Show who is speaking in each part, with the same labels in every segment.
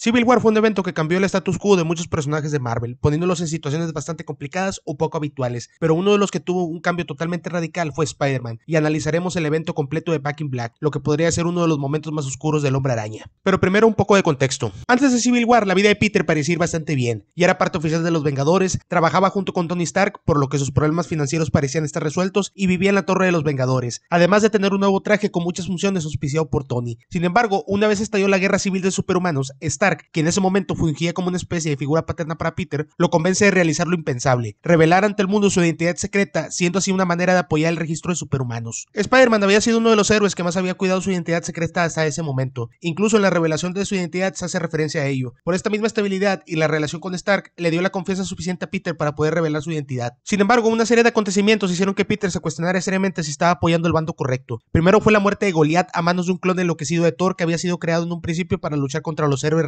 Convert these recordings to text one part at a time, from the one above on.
Speaker 1: Civil War fue un evento que cambió el status quo de muchos personajes de Marvel, poniéndolos en situaciones bastante complicadas o poco habituales, pero uno de los que tuvo un cambio totalmente radical fue Spider-Man, y analizaremos el evento completo de Back in Black, lo que podría ser uno de los momentos más oscuros del hombre araña. Pero primero un poco de contexto. Antes de Civil War, la vida de Peter parecía ir bastante bien, y era parte oficial de los Vengadores, trabajaba junto con Tony Stark, por lo que sus problemas financieros parecían estar resueltos, y vivía en la Torre de los Vengadores, además de tener un nuevo traje con muchas funciones auspiciado por Tony. Sin embargo, una vez estalló la Guerra Civil de Superhumanos, Stark que en ese momento fungía como una especie de figura paterna para Peter, lo convence de realizar lo impensable, revelar ante el mundo su identidad secreta, siendo así una manera de apoyar el registro de superhumanos. Spider-Man había sido uno de los héroes que más había cuidado su identidad secreta hasta ese momento, incluso en la revelación de su identidad se hace referencia a ello. Por esta misma estabilidad y la relación con Stark, le dio la confianza suficiente a Peter para poder revelar su identidad. Sin embargo, una serie de acontecimientos hicieron que Peter se cuestionara seriamente si estaba apoyando el bando correcto. Primero fue la muerte de Goliath a manos de un clon enloquecido de Thor que había sido creado en un principio para luchar contra los héroes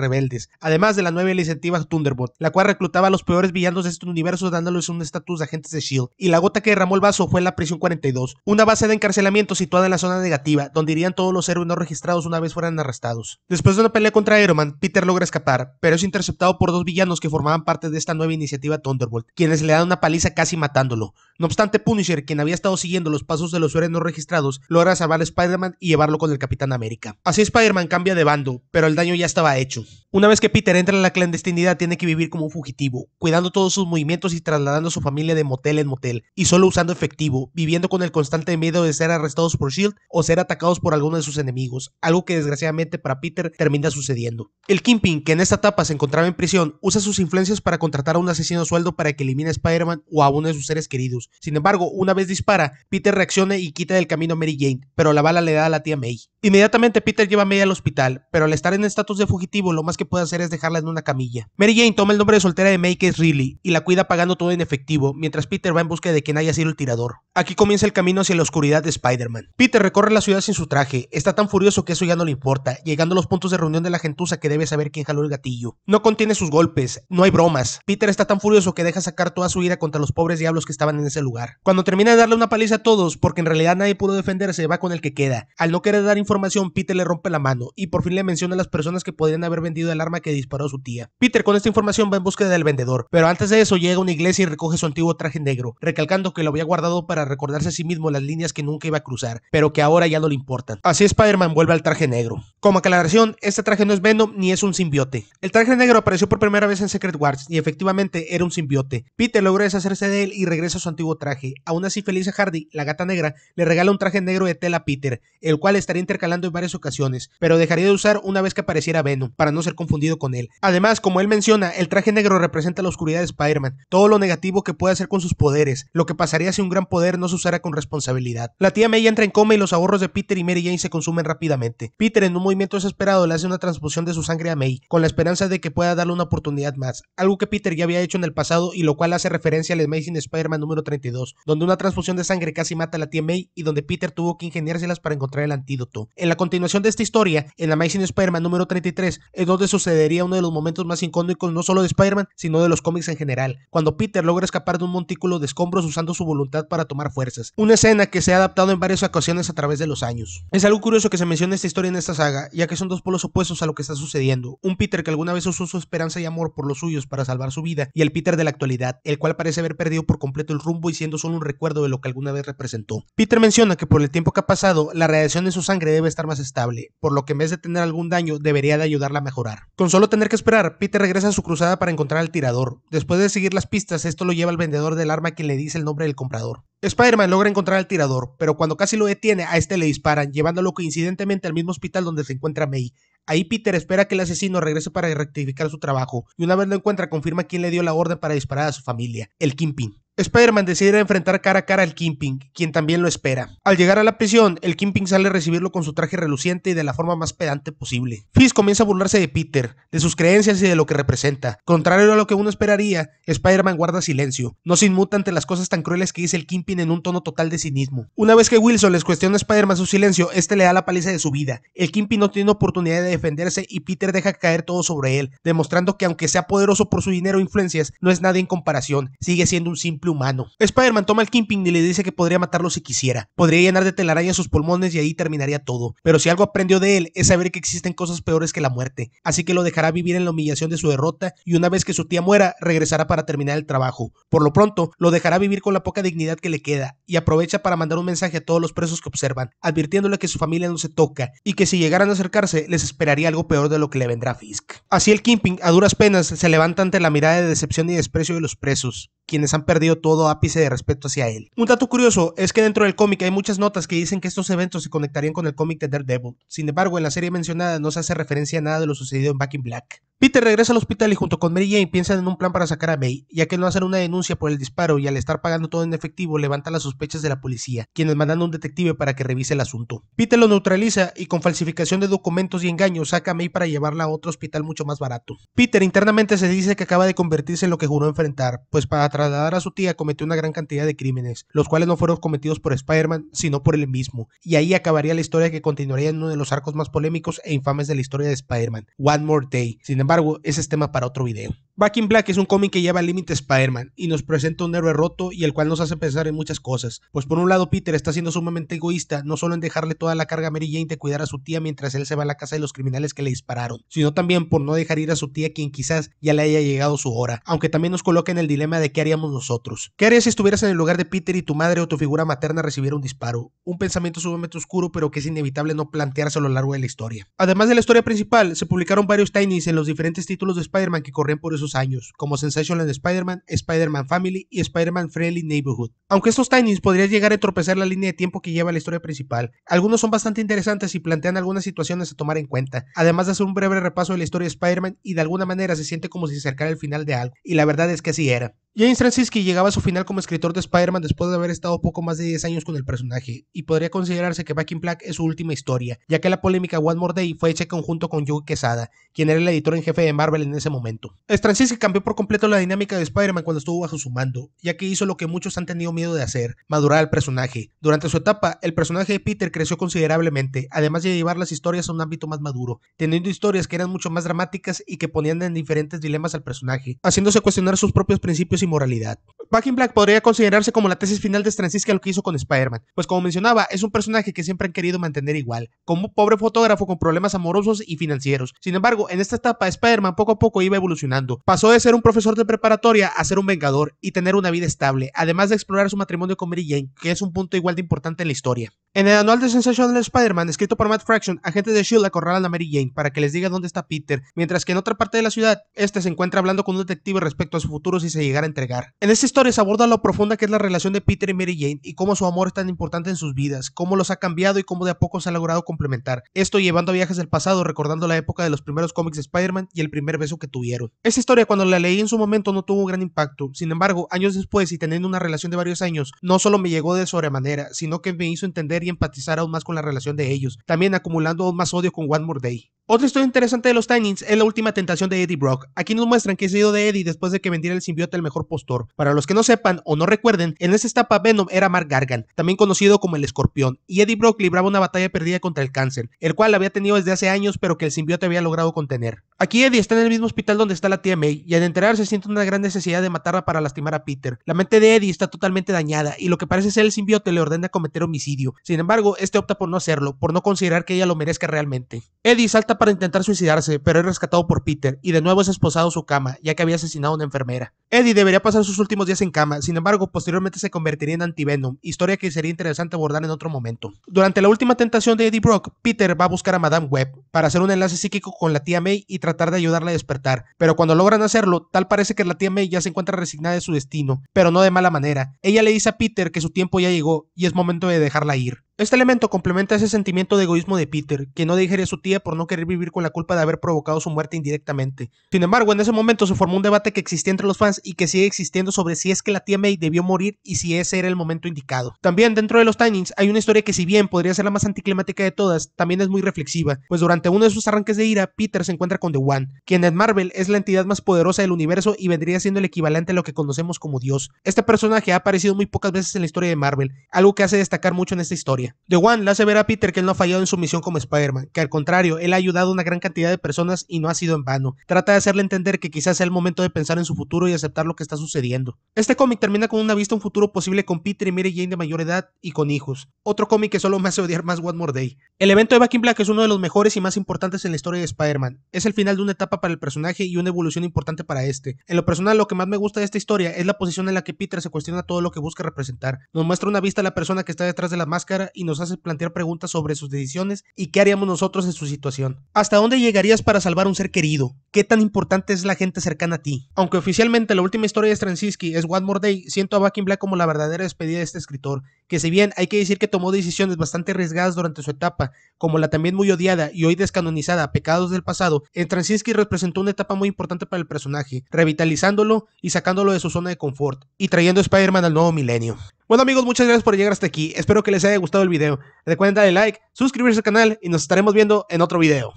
Speaker 1: además de la nueva iniciativa Thunderbolt, la cual reclutaba a los peores villanos de este universo dándoles un estatus de agentes de S.H.I.E.L.D. Y la gota que derramó el vaso fue en la Prisión 42, una base de encarcelamiento situada en la zona negativa, donde irían todos los héroes no registrados una vez fueran arrestados. Después de una pelea contra Iron Man, Peter logra escapar, pero es interceptado por dos villanos que formaban parte de esta nueva iniciativa Thunderbolt, quienes le dan una paliza casi matándolo. No obstante, Punisher, quien había estado siguiendo los pasos de los héroes no registrados, logra salvar a Spider-Man y llevarlo con el Capitán América. Así Spider-Man cambia de bando, pero el daño ya estaba hecho. Una vez que Peter entra en la clandestinidad, tiene que vivir como un fugitivo, cuidando todos sus movimientos y trasladando a su familia de motel en motel, y solo usando efectivo, viviendo con el constante miedo de ser arrestados por Shield o ser atacados por alguno de sus enemigos, algo que desgraciadamente para Peter termina sucediendo. El Kingpin, que en esta etapa se encontraba en prisión, usa sus influencias para contratar a un asesino sueldo para que elimine a Spider-Man o a uno de sus seres queridos. Sin embargo, una vez dispara, Peter reacciona y quita del camino a Mary Jane, pero la bala le da a la tía May. Inmediatamente Peter lleva a May al hospital, pero al estar en estatus de fugitivo, lo más que puede hacer es dejarla en una camilla. Mary Jane toma el nombre de soltera de May, que es y la cuida pagando todo en efectivo, mientras Peter va en busca de quien haya sido el tirador. Aquí comienza el camino hacia la oscuridad de Spider-Man. Peter recorre la ciudad sin su traje, está tan furioso que eso ya no le importa, llegando a los puntos de reunión de la gentuza que debe saber quién jaló el gatillo. No contiene sus golpes, no hay bromas. Peter está tan furioso que deja sacar toda su ira contra los pobres diablos que estaban en ese lugar. Cuando termina de darle una paliza a todos, porque en realidad nadie pudo defenderse, va con el que queda. Al no querer dar información, Peter le rompe la mano y por fin le menciona a las personas que podrían haber vendido el arma que disparó su tía. Peter con esta información va en búsqueda del vendedor, pero antes de eso llega a una iglesia y recoge su antiguo traje negro, recalcando que lo había guardado para recordarse a sí mismo las líneas que nunca iba a cruzar, pero que ahora ya no le importan. Así Spider-Man vuelve al traje negro. Como aclaración, este traje no es Venom ni es un simbiote. El traje negro apareció por primera vez en Secret Wars y efectivamente era un simbiote. Peter logra deshacerse de él y regresa a su antiguo traje. Aún así, Felicia Hardy, la gata negra, le regala un traje negro de tela a Peter, el cual estaría intercalando en varias ocasiones, pero dejaría de usar una vez que apareciera Venom, para no ser confundido con él. Además, como él menciona, el traje negro representa la oscuridad de Spider-Man, todo lo negativo que puede hacer con sus poderes, lo que pasaría si un gran poder no se usara con responsabilidad. La tía May entra en coma y los ahorros de Peter y Mary Jane se consumen rápidamente. Peter, en un movimiento desesperado, le hace una transfusión de su sangre a May, con la esperanza de que pueda darle una oportunidad más, algo que Peter ya había hecho en el pasado y lo cual hace referencia al Amazing Spider-Man número 32, donde una transfusión de sangre casi mata a la tía May y donde Peter tuvo que ingeniárselas para encontrar el antídoto. En la continuación de esta historia, en Amazing Spider-Man número 33, es donde sucedería uno de los momentos más icónicos no solo de Spider-Man, sino de los cómics en general, cuando Peter logra escapar de un montículo de escombros usando su voluntad para tomar fuerzas. Una escena que se ha adaptado en varias ocasiones a través de los años. Es algo curioso que se mencione esta historia en esta saga, ya que son dos polos opuestos a lo que está sucediendo. Un Peter que alguna vez usó su esperanza y amor por los suyos para salvar su vida, y el Peter de la actualidad, el cual parece haber perdido por completo el rumbo y siendo solo un recuerdo de lo que alguna vez representó. Peter menciona que por el tiempo que ha pasado, la radiación de su sangre debe estar más estable, por lo que en vez de tener algún daño, debería de ayudarla a mejorar. Con solo tener que esperar, Peter regresa a su cruzada para encontrar al tirador. Después de seguir las pistas, esto lo lleva al vendedor del arma que le dice el nombre del comprador. Spider-Man logra encontrar al tirador, pero cuando casi lo detiene, a este le disparan, llevándolo coincidentemente al mismo hospital donde se encuentra May. Ahí Peter espera que el asesino regrese para rectificar su trabajo, y una vez lo encuentra confirma quién le dio la orden para disparar a su familia, el Kingpin. Spider-Man decide enfrentar cara a cara al Kingpin, quien también lo espera. Al llegar a la prisión, el Kingpin sale a recibirlo con su traje reluciente y de la forma más pedante posible. Fizz comienza a burlarse de Peter, de sus creencias y de lo que representa. Contrario a lo que uno esperaría, Spider-Man guarda silencio, no se inmuta ante las cosas tan crueles que dice el Kingpin en un tono total de cinismo. Una vez que Wilson les cuestiona a Spider-Man su silencio, este le da la paliza de su vida. El Kingpin no tiene oportunidad de defenderse y Peter deja caer todo sobre él, demostrando que aunque sea poderoso por su dinero e influencias, no es nadie en comparación, sigue siendo un simple humano. Spider-Man toma el Kingpin y le dice que podría matarlo si quisiera. Podría llenar de telaraña sus pulmones y ahí terminaría todo. Pero si algo aprendió de él es saber que existen cosas peores que la muerte. Así que lo dejará vivir en la humillación de su derrota y una vez que su tía muera, regresará para terminar el trabajo. Por lo pronto, lo dejará vivir con la poca dignidad que le queda y aprovecha para mandar un mensaje a todos los presos que observan, advirtiéndole que su familia no se toca y que si llegaran a acercarse les esperaría algo peor de lo que le vendrá a Fisk. Así el Kimping, a duras penas, se levanta ante la mirada de decepción y desprecio de los presos, quienes han perdido todo ápice de respeto hacia él. Un dato curioso es que dentro del cómic hay muchas notas que dicen que estos eventos se conectarían con el cómic de Daredevil. Sin embargo, en la serie mencionada no se hace referencia a nada de lo sucedido en Back in Black. Peter regresa al hospital y junto con Mary Jane piensan en un plan para sacar a May, ya que no hacer una denuncia por el disparo y al estar pagando todo en efectivo levanta las sospechas de la policía, quienes mandan a un detective para que revise el asunto. Peter lo neutraliza y con falsificación de documentos y engaños saca a May para llevarla a otro hospital mucho más barato. Peter internamente se dice que acaba de convertirse en lo que juró enfrentar, pues para trasladar a su tía cometió una gran cantidad de crímenes, los cuales no fueron cometidos por Spider-Man, sino por él mismo, y ahí acabaría la historia que continuaría en uno de los arcos más polémicos e infames de la historia de Spider-Man, One More Day. Sin embargo, embargo, ese es tema para otro video. Back in Black es un cómic que lleva al límite Spider-Man y nos presenta un héroe roto y el cual nos hace pensar en muchas cosas. Pues por un lado, Peter está siendo sumamente egoísta, no solo en dejarle toda la carga a Mary Jane de cuidar a su tía mientras él se va a la casa de los criminales que le dispararon, sino también por no dejar ir a su tía quien quizás ya le haya llegado su hora, aunque también nos coloca en el dilema de qué haríamos nosotros. ¿Qué harías si estuvieras en el lugar de Peter y tu madre o tu figura materna recibiera un disparo? Un pensamiento sumamente oscuro pero que es inevitable no plantearse a lo largo de la historia. Además de la historia principal, se publicaron varios tinies en los diferentes títulos de Spider-Man que corrían por esos años, como Sensational Spider-Man, Spider-Man Family y Spider-Man Friendly Neighborhood. Aunque estos timings podrían llegar a tropezar la línea de tiempo que lleva la historia principal, algunos son bastante interesantes y plantean algunas situaciones a tomar en cuenta, además de hacer un breve repaso de la historia de Spider-Man y de alguna manera se siente como si se acercara el final de algo, y la verdad es que así era. James Franciski llegaba a su final como escritor de Spider-Man después de haber estado poco más de 10 años con el personaje, y podría considerarse que Back in Black es su última historia, ya que la polémica One More Day fue hecha conjunto con Joe Quesada, quien era el editor en general jefe de Marvel en ese momento. Straczynski cambió por completo la dinámica de Spider-Man cuando estuvo bajo su mando, ya que hizo lo que muchos han tenido miedo de hacer, madurar al personaje. Durante su etapa, el personaje de Peter creció considerablemente, además de llevar las historias a un ámbito más maduro, teniendo historias que eran mucho más dramáticas y que ponían en diferentes dilemas al personaje, haciéndose cuestionar sus propios principios y moralidad. Back Black podría considerarse como la tesis final de Straczynski a lo que hizo con Spider-Man, pues como mencionaba, es un personaje que siempre han querido mantener igual, como un pobre fotógrafo con problemas amorosos y financieros. Sin embargo, en esta etapa, Spider-Man poco a poco iba evolucionando. Pasó de ser un profesor de preparatoria a ser un vengador y tener una vida estable, además de explorar su matrimonio con Mary Jane, que es un punto igual de importante en la historia. En el anual de Sensational Spider-Man, escrito por Matt Fraction, agentes de S.H.I.E.L.D. acorralan a Mary Jane para que les diga dónde está Peter, mientras que en otra parte de la ciudad, este se encuentra hablando con un detective respecto a su futuro si se llegara a entregar. En esta historia se aborda lo profunda que es la relación de Peter y Mary Jane y cómo su amor es tan importante en sus vidas, cómo los ha cambiado y cómo de a poco se ha logrado complementar. Esto llevando a viajes del pasado recordando la época de los primeros cómics de Spider-Man y el primer beso que tuvieron. Esta historia cuando la leí en su momento no tuvo gran impacto, sin embargo, años después y teniendo una relación de varios años, no solo me llegó de sobremanera, sino que me hizo entender y empatizar aún más con la relación de ellos, también acumulando aún más odio con One More Day. Otra historia interesante de los Tinings es la última tentación de Eddie Brock. Aquí nos muestran que se dio de Eddie después de que vendiera el simbiote al mejor postor. Para los que no sepan o no recuerden, en esa etapa Venom era Mark Gargan, también conocido como el escorpión, y Eddie Brock libraba una batalla perdida contra el cáncer, el cual había tenido desde hace años pero que el simbiote había logrado contener. Aquí Eddie está en el mismo hospital donde está la tía May y al enterarse siente una gran necesidad de matarla para lastimar a Peter. La mente de Eddie está totalmente dañada y lo que parece ser el simbiote le ordena cometer homicidio. Sin embargo, este opta por no hacerlo, por no considerar que ella lo merezca realmente. Eddie salta para intentar suicidarse, pero es rescatado por Peter y de nuevo es esposado a su cama, ya que había asesinado a una enfermera. Eddie debería pasar sus últimos días en cama, sin embargo, posteriormente se convertiría en antivenom, historia que sería interesante abordar en otro momento. Durante la última tentación de Eddie Brock, Peter va a buscar a Madame Webb para hacer un enlace psíquico con la tía May y tratar de ayudarla a despertar, pero cuando logran hacerlo, tal parece que la tía May ya se encuentra resignada de su destino, pero no de mala manera. Ella le dice a Peter que su tiempo ya llegó y es momento de dejarla ir. Este elemento complementa ese sentimiento de egoísmo de Peter, que no dejaría a su tía por no querer vivir con la culpa de haber provocado su muerte indirectamente. Sin embargo, en ese momento se formó un debate que existía entre los fans y que sigue existiendo sobre si es que la tía May debió morir y si ese era el momento indicado. También dentro de los Tinings hay una historia que si bien podría ser la más anticlimática de todas, también es muy reflexiva, pues durante uno de sus arranques de ira, Peter se encuentra con The One, quien en Marvel es la entidad más poderosa del universo y vendría siendo el equivalente a lo que conocemos como Dios. Este personaje ha aparecido muy pocas veces en la historia de Marvel, algo que hace destacar mucho en esta historia. The One le hace ver a Peter que él no ha fallado en su misión como Spider-Man, que al contrario, él ha ayudado a una gran cantidad de personas y no ha sido en vano. Trata de hacerle entender que quizás sea el momento de pensar en su futuro y aceptar lo que está sucediendo. Este cómic termina con una vista a un futuro posible con Peter y Mary Jane de mayor edad y con hijos. Otro cómic que solo me hace odiar más One More Day. El evento de Back Black es uno de los mejores y más importantes en la historia de Spider-Man. Es el final de una etapa para el personaje y una evolución importante para este. En lo personal, lo que más me gusta de esta historia es la posición en la que Peter se cuestiona todo lo que busca representar. Nos muestra una vista a la persona que está detrás de la máscara y nos hace plantear preguntas sobre sus decisiones y qué haríamos nosotros en su situación. ¿Hasta dónde llegarías para salvar a un ser querido? ¿Qué tan importante es la gente cercana a ti? Aunque oficialmente la última historia de Stransky es One More Day, siento a Back Black como la verdadera despedida de este escritor, que si bien hay que decir que tomó decisiones bastante arriesgadas durante su etapa, como la también muy odiada y hoy descanonizada Pecados del Pasado, en Stransky representó una etapa muy importante para el personaje, revitalizándolo y sacándolo de su zona de confort, y trayendo a Spider-Man al nuevo milenio. Bueno amigos, muchas gracias por llegar hasta aquí. Espero que les haya gustado el video. Recuerden darle like, suscribirse al canal y nos estaremos viendo en otro video.